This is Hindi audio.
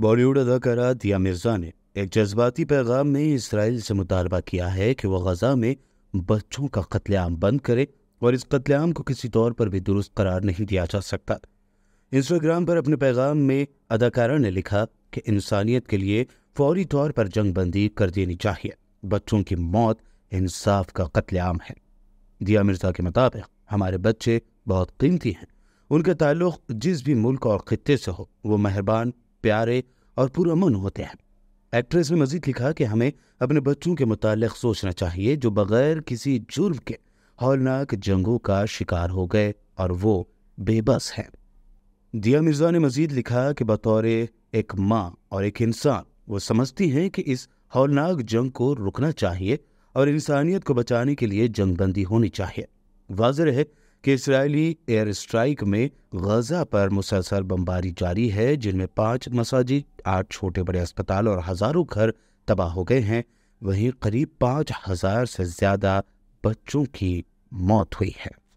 बॉलीवुड अदाकारा दिया मिर्ज़ा ने एक जज्बाती पैगाम में इसराइल से मुतालबा किया है कि वह गजा में बच्चों का कत्लेआम बंद करे और इस कत्लेआम को किसी तौर पर भी दुरुस्त करार नहीं दिया जा सकता इंस्टाग्राम पर अपने पैगाम में अदाकारा ने लिखा कि इंसानियत के लिए फौरी तौर पर जंग बंदी कर देनी चाहिए बच्चों की मौत इंसाफ का कत्लेआम है दिया मिर्जा के मुताबिक हमारे बच्चे बहुत कीमती हैं उनका ताल्लुक जिस भी मुल्क और खत्े से हो वो मेहरबान प्यारे और पुरमन होते हैं एक्ट्रेस ने मजीद लिखा कि हमें अपने बच्चों के मुतालिक सोचना चाहिए जो बगैर किसी जुर्म के हौलनाक जंगों का शिकार हो गए और वो बेबस हैं दिया मिर्ज़ा ने मजीद लिखा कि बतौर एक माँ और एक इंसान वो समझती हैं कि इस हौलनाक जंग को रुकना चाहिए और इंसानियत को बचाने के लिए जंगबंदी होनी चाहिए वाजह है कि इसराइली एयर स्ट्राइक में गजा पर मुसलसल बमबारी जारी है जिनमें पाँच मसाजिद आठ छोटे बड़े अस्पताल और हज़ारों घर तबाह हो गए हैं वहीं करीब पाँच हज़ार से ज़्यादा बच्चों की मौत हुई है